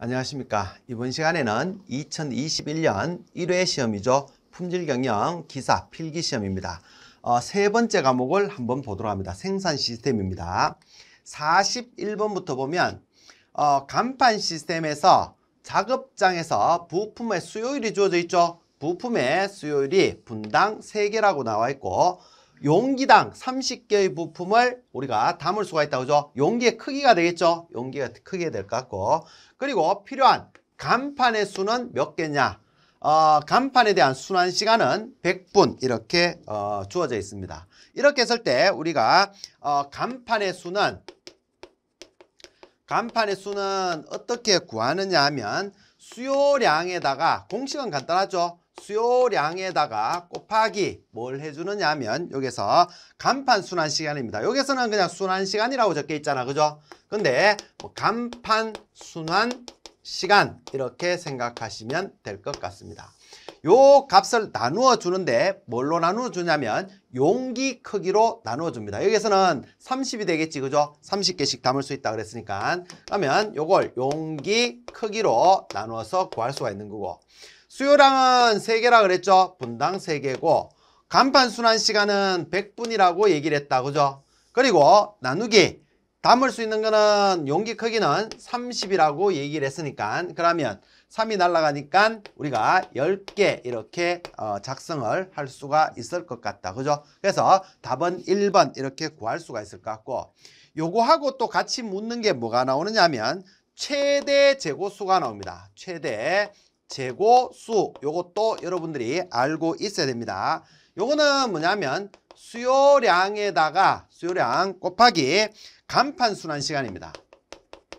안녕하십니까. 이번 시간에는 2021년 1회 시험이죠. 품질경영 기사 필기 시험입니다. 어, 세 번째 과목을 한번 보도록 합니다. 생산 시스템입니다. 41번부터 보면 어, 간판 시스템에서 작업장에서 부품의 수요일이 주어져 있죠. 부품의 수요일이 분당 세개라고 나와 있고 용기당 30개의 부품을 우리가 담을 수가 있다. 그죠? 용기의 크기가 되겠죠? 용기가 크게 될 것 같고. 그리고 필요한 간판의 수는 몇 개냐? 어, 간판에 대한 순환 시간은 100분 이렇게 어, 주어져 있습니다. 이렇게 했을 때 우리가 어, 간판의 수는 간판의 수는 어떻게 구하느냐 하면 수요량에다가 공식은 간단하죠. 수요량에다가 곱하기 뭘 해주느냐면 여기서 간판 순환 시간입니다. 여기서는 그냥 순환 시간이라고 적혀 있잖아. 그죠? 근데 뭐 간판 순환 시간 이렇게 생각하시면 될 것 같습니다. 요 값을 나누어 주는데 뭘로 나누어 주냐면 용기 크기로 나누어 줍니다. 여기서는 30이 되겠지. 그죠? 30개씩 담을 수 있다 그랬으니까. 그러면 요걸 용기 크기로 나누어서 구할 수가 있는 거고. 수요량은 세개라 그랬죠? 분당 세개고 간판 순환 시간은 100분이라고 얘기를 했다. 그죠? 그리고 나누기 담을 수 있는 거는 용기 크기는 30이라고 얘기를 했으니까 그러면 3이 날아가니까 우리가 10개 이렇게 어, 작성을 할 수가 있을 것 같다. 그죠? 그래서 답은 1번 이렇게 구할 수가 있을 것 같고 요거하고 또 같이 묻는 게 뭐가 나오느냐 하면 최대 재고수가 나옵니다. 최대 재고, 수 요것도 여러분들이 알고 있어야 됩니다. 요거는 뭐냐면 수요량에다가 수요량 곱하기 간판 순환 시간입니다.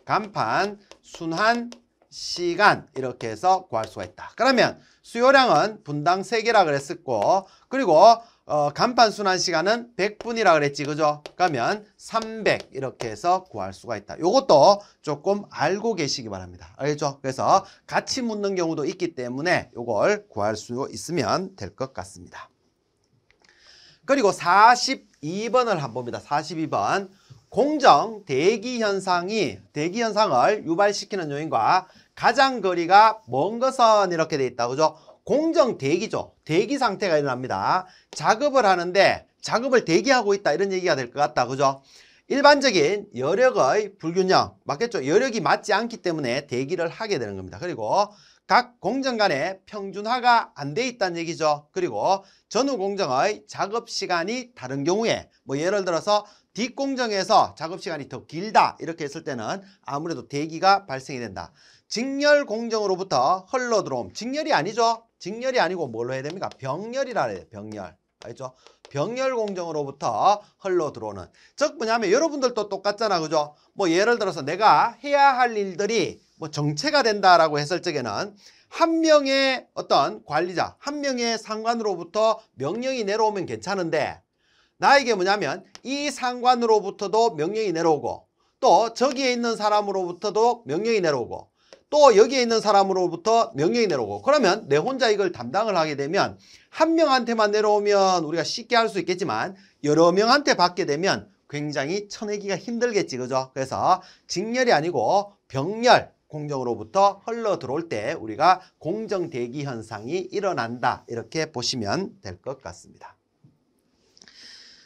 간판 순환 시간 이렇게 해서 구할 수가 있다. 그러면 수요량은 분당 3개라 그랬었고 그리고 어, 간판 순환 시간은 100분이라 그랬지 그죠? 그러면 300 이렇게 해서 구할 수가 있다. 요것도 조금 알고 계시기 바랍니다. 알겠죠? 그래서 같이 묻는 경우도 있기 때문에 요걸 구할 수 있으면 될 것 같습니다. 그리고 42번을 한번 봅니다. 42번 공정 대기 현상이 대기 현상을 유발시키는 요인과 가장 거리가 먼 것은 이렇게 돼 있다. 그죠? 공정 대기죠. 대기 상태가 일어납니다. 작업을 하는데 작업을 대기하고 있다 이런 얘기가 될 것 같다. 그죠? 일반적인 여력의 불균형 맞겠죠? 여력이 맞지 않기 때문에 대기를 하게 되는 겁니다. 그리고 각 공정 간의 평준화가 안 돼 있다는 얘기죠. 그리고 전후 공정의 작업 시간이 다른 경우에 뭐 예를 들어서 뒷공정에서 작업 시간이 더 길다 이렇게 했을 때는 아무래도 대기가 발생이 된다. 직렬 공정으로부터 흘러 들어옴. 직렬이 아니죠. 직렬이 아니고 뭘로 해야 됩니까? 병렬이라 해야 요 병렬. 알죠? 병렬 공정으로부터 흘러 들어오는 즉 뭐냐면 여러분들도 똑같잖아 그죠? 뭐 예를 들어서 내가 해야 할 일들이 뭐 정체가 된다라고 했을 적에는 한 명의 어떤 관리자 한 명의 상관으로부터 명령이 내려오면 괜찮은데 나에게 뭐냐면 이 상관으로부터도 명령이 내려오고 또 저기에 있는 사람으로부터도 명령이 내려오고 또 여기에 있는 사람으로부터 명령이 내려오고 그러면 내 혼자 이걸 담당을 하게 되면 한 명한테만 내려오면 우리가 쉽게 할 수 있겠지만 여러 명한테 받게 되면 굉장히 쳐내기가 힘들겠지 그죠? 그래서 직렬이 아니고 병렬 공정으로부터 흘러 들어올 때 우리가 공정 대기 현상이 일어난다 이렇게 보시면 될 것 같습니다.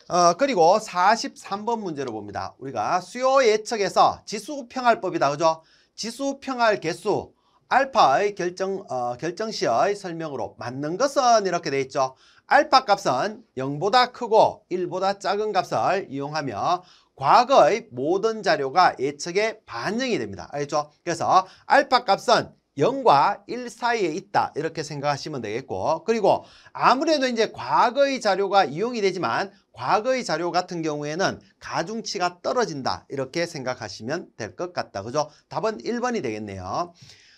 어, 그리고 43번 문제로 봅니다. 우리가 수요 예측에서 지수 평할법이다. 그죠? 지수 평할 개수 알파의 결정, 어, 결정시의 설명으로 맞는 것은 이렇게 돼 있죠. 알파 값은 0보다 크고 1보다 작은 값을 이용하며 과거의 모든 자료가 예측에 반영이 됩니다. 알죠? 그래서 알파 값은 영과일 사이에 있다 이렇게 생각하시면 되겠고 그리고 아무래도 이제 과거의 자료가 이용이 되지만 과거의 자료 같은 경우에는 가중치가 떨어진다 이렇게 생각하시면 될 것 같다 그죠 답은 1번이 되겠네요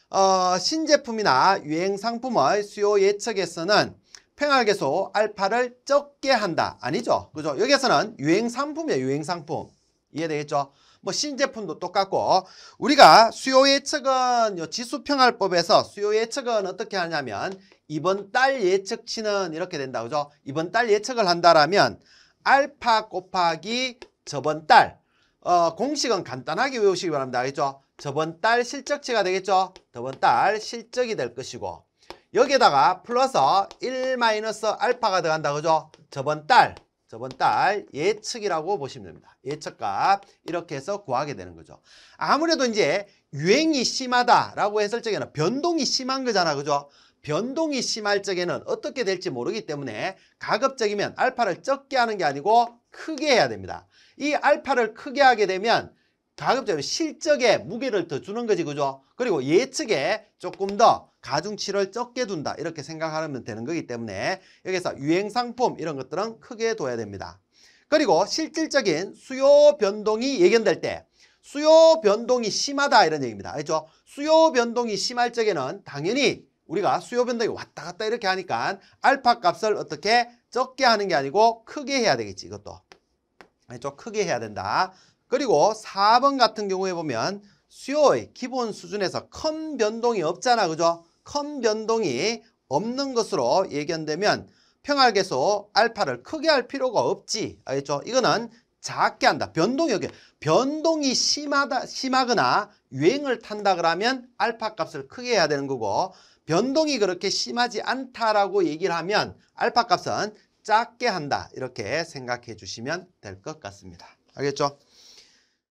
어, 신제품이나 유행 상품의 수요 예측에서는 평화계소 알파를 적게 한다 아니죠 그죠 여기에서는 유행 상품이에요 유행 상품 이해되겠죠 뭐 신제품도 똑같고 우리가 수요 예측은 요 지수평활법에서 수요 예측은 어떻게 하냐면 이번 달 예측치는 이렇게 된다 그죠? 이번 달 예측을 한다라면 알파 곱하기 저번 달 어, 공식은 간단하게 외우시기 바랍니다. 알겠죠? 저번 달 실적치가 되겠죠? 저번 달 실적이 될 것이고 여기에다가 플러스 1 마이너스 알파가 들어간다 그죠? 저번 달 저번 달 예측이라고 보시면 됩니다. 예측값 이렇게 해서 구하게 되는 거죠. 아무래도 이제 유행이 심하다라고 했을 적에는 변동이 심한 거잖아. 그죠? 변동이 심할 적에는 어떻게 될지 모르기 때문에 가급적이면 알파를 적게 하는 게 아니고 크게 해야 됩니다. 이 알파를 크게 하게 되면 가급적 이면 실적에 무게를 더 주는 거지 그죠? 그리고 예측에 조금 더 가중치를 적게 둔다 이렇게 생각하면 되는 거기 때문에 여기서 유행상품 이런 것들은 크게 둬야 됩니다. 그리고 실질적인 수요 변동이 예견될 때 수요 변동이 심하다 이런 얘기입니다. 그렇죠 수요 변동이 심할 적에는 당연히 우리가 수요 변동이 왔다 갔다 이렇게 하니까 알파 값을 어떻게 적게 하는 게 아니고 크게 해야 되겠지 이것도. 알죠? 크게 해야 된다. 그리고 4번 같은 경우에 보면 수요의 기본 수준에서 큰 변동이 없잖아. 그죠? 큰 변동이 없는 것으로 예견되면 평활계수 알파를 크게 할 필요가 없지. 알겠죠? 이거는 작게 한다. 변동력이 이 변동이 심하다 심하거나 유행을 탄다 그러면 알파 값을 크게 해야 되는 거고 변동이 그렇게 심하지 않다라고 얘기를 하면 알파 값은 작게 한다. 이렇게 생각해 주시면 될 것 같습니다. 알겠죠?